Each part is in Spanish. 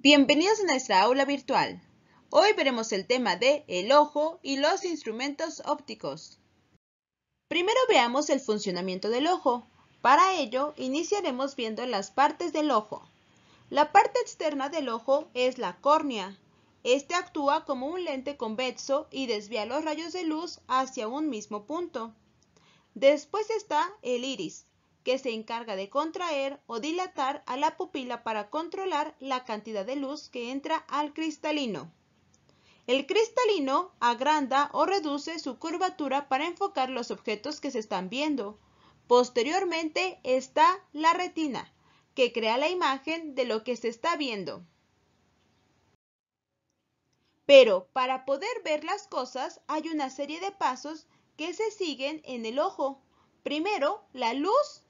Bienvenidos a nuestra aula virtual. Hoy veremos el tema de el ojo y los instrumentos ópticos. Primero veamos el funcionamiento del ojo. Para ello, iniciaremos viendo las partes del ojo. La parte externa del ojo es la córnea. Este actúa como un lente convexo y desvía los rayos de luz hacia un mismo punto. Después está el iris, que se encarga de contraer o dilatar a la pupila para controlar la cantidad de luz que entra al cristalino. El cristalino agranda o reduce su curvatura para enfocar los objetos que se están viendo. Posteriormente está la retina, que crea la imagen de lo que se está viendo. Pero para poder ver las cosas hay una serie de pasos que se siguen en el ojo. Primero, la luz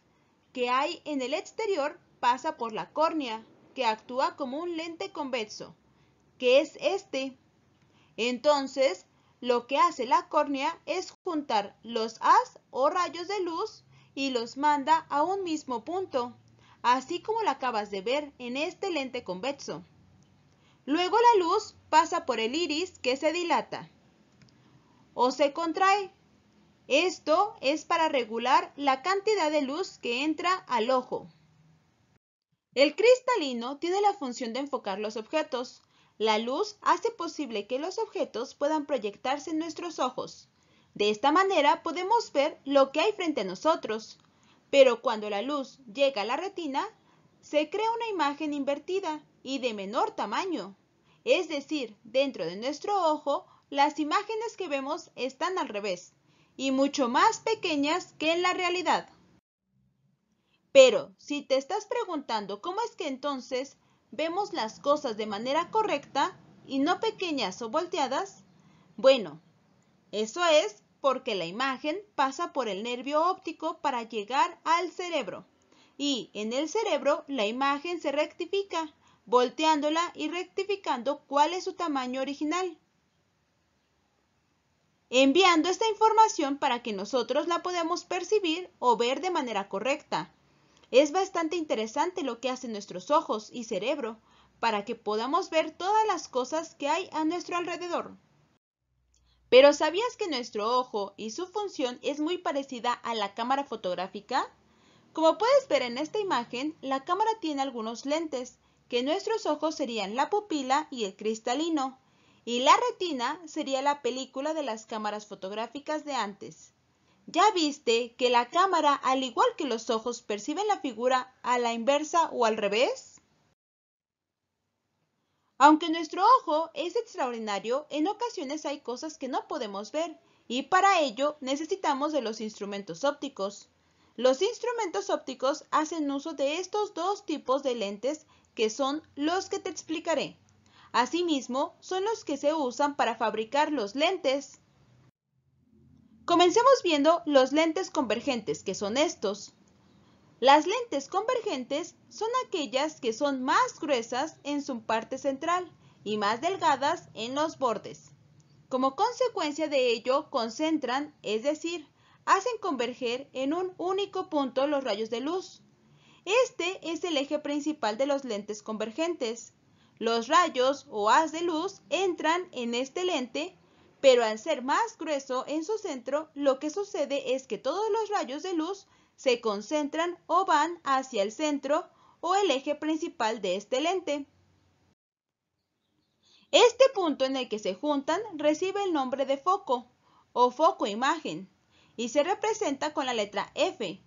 que hay en el exterior pasa por la córnea, que actúa como un lente convexo, que es este. Entonces, lo que hace la córnea es juntar los as o rayos de luz y los manda a un mismo punto, así como lo acabas de ver en este lente convexo. Luego la luz pasa por el iris que se dilata o se contrae esto es para regular la cantidad de luz que entra al ojo. El cristalino tiene la función de enfocar los objetos. La luz hace posible que los objetos puedan proyectarse en nuestros ojos. De esta manera podemos ver lo que hay frente a nosotros. Pero cuando la luz llega a la retina, se crea una imagen invertida y de menor tamaño. Es decir, dentro de nuestro ojo, las imágenes que vemos están al revés y mucho más pequeñas que en la realidad. Pero si te estás preguntando cómo es que entonces vemos las cosas de manera correcta y no pequeñas o volteadas, bueno, eso es porque la imagen pasa por el nervio óptico para llegar al cerebro. Y en el cerebro la imagen se rectifica, volteándola y rectificando cuál es su tamaño original enviando esta información para que nosotros la podamos percibir o ver de manera correcta. Es bastante interesante lo que hacen nuestros ojos y cerebro para que podamos ver todas las cosas que hay a nuestro alrededor. Pero ¿sabías que nuestro ojo y su función es muy parecida a la cámara fotográfica? Como puedes ver en esta imagen, la cámara tiene algunos lentes, que nuestros ojos serían la pupila y el cristalino, y la retina sería la película de las cámaras fotográficas de antes. Ya viste que la cámara, al igual que los ojos, perciben la figura a la inversa o al revés. Aunque nuestro ojo es extraordinario, en ocasiones hay cosas que no podemos ver y para ello necesitamos de los instrumentos ópticos. Los instrumentos ópticos hacen uso de estos dos tipos de lentes que son los que te explicaré. Asimismo, son los que se usan para fabricar los lentes. Comencemos viendo los lentes convergentes, que son estos. Las lentes convergentes son aquellas que son más gruesas en su parte central y más delgadas en los bordes. Como consecuencia de ello, concentran, es decir, hacen converger en un único punto los rayos de luz. Este es el eje principal de los lentes convergentes. Los rayos o haz de luz entran en este lente, pero al ser más grueso en su centro, lo que sucede es que todos los rayos de luz se concentran o van hacia el centro o el eje principal de este lente. Este punto en el que se juntan recibe el nombre de foco o foco imagen y se representa con la letra F.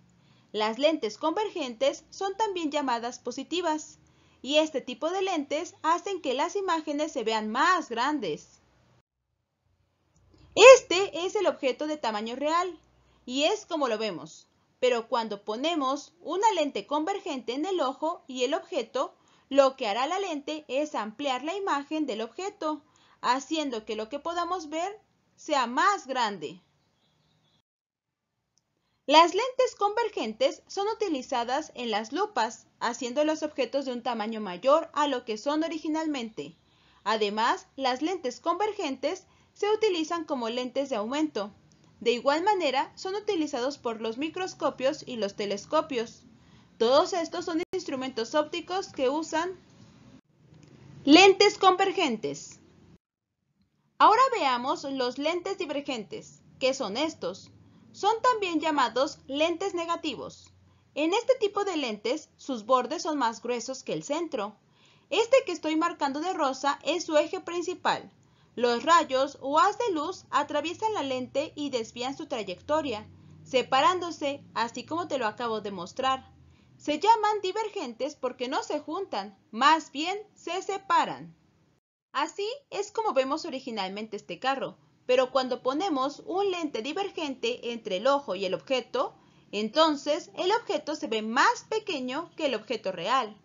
Las lentes convergentes son también llamadas positivas y este tipo de lentes hacen que las imágenes se vean más grandes. Este es el objeto de tamaño real y es como lo vemos, pero cuando ponemos una lente convergente en el ojo y el objeto, lo que hará la lente es ampliar la imagen del objeto, haciendo que lo que podamos ver sea más grande. Las lentes convergentes son utilizadas en las lupas, haciendo los objetos de un tamaño mayor a lo que son originalmente. Además, las lentes convergentes se utilizan como lentes de aumento. De igual manera, son utilizados por los microscopios y los telescopios. Todos estos son instrumentos ópticos que usan lentes convergentes. Ahora veamos los lentes divergentes. ¿Qué son estos? Son también llamados lentes negativos. En este tipo de lentes, sus bordes son más gruesos que el centro. Este que estoy marcando de rosa es su eje principal. Los rayos o haz de luz atraviesan la lente y desvían su trayectoria, separándose, así como te lo acabo de mostrar. Se llaman divergentes porque no se juntan, más bien se separan. Así es como vemos originalmente este carro, pero cuando ponemos un lente divergente entre el ojo y el objeto, entonces el objeto se ve más pequeño que el objeto real.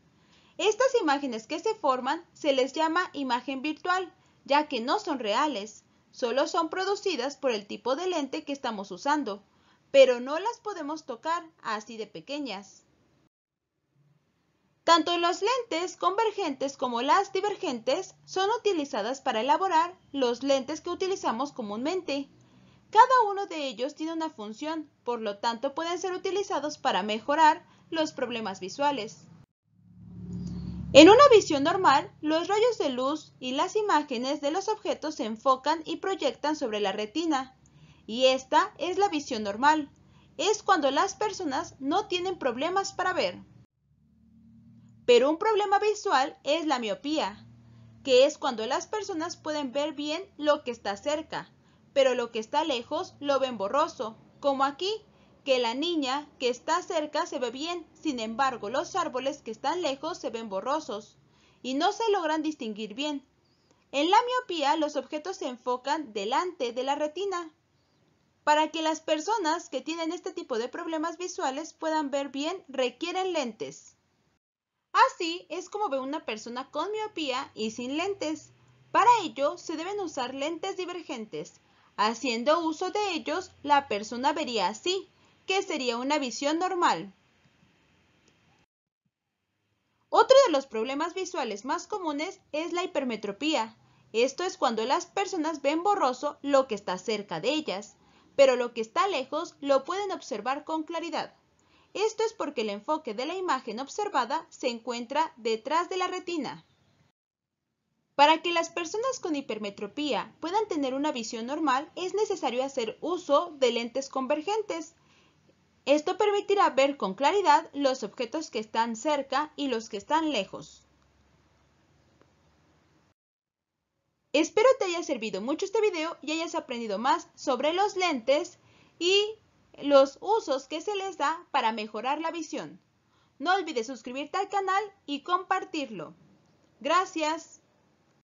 Estas imágenes que se forman se les llama imagen virtual, ya que no son reales, solo son producidas por el tipo de lente que estamos usando, pero no las podemos tocar así de pequeñas. Tanto los lentes convergentes como las divergentes son utilizadas para elaborar los lentes que utilizamos comúnmente. Cada uno de ellos tiene una función, por lo tanto pueden ser utilizados para mejorar los problemas visuales. En una visión normal, los rayos de luz y las imágenes de los objetos se enfocan y proyectan sobre la retina. Y esta es la visión normal. Es cuando las personas no tienen problemas para ver. Pero un problema visual es la miopía, que es cuando las personas pueden ver bien lo que está cerca, pero lo que está lejos lo ven borroso, como aquí, que la niña que está cerca se ve bien, sin embargo los árboles que están lejos se ven borrosos y no se logran distinguir bien. En la miopía los objetos se enfocan delante de la retina, para que las personas que tienen este tipo de problemas visuales puedan ver bien, requieren lentes. Así es como ve una persona con miopía y sin lentes. Para ello se deben usar lentes divergentes. Haciendo uso de ellos, la persona vería así, que sería una visión normal. Otro de los problemas visuales más comunes es la hipermetropía. Esto es cuando las personas ven borroso lo que está cerca de ellas, pero lo que está lejos lo pueden observar con claridad. Esto es porque el enfoque de la imagen observada se encuentra detrás de la retina. Para que las personas con hipermetropía puedan tener una visión normal, es necesario hacer uso de lentes convergentes. Esto permitirá ver con claridad los objetos que están cerca y los que están lejos. Espero te haya servido mucho este video y hayas aprendido más sobre los lentes y los usos que se les da para mejorar la visión. No olvides suscribirte al canal y compartirlo. Gracias.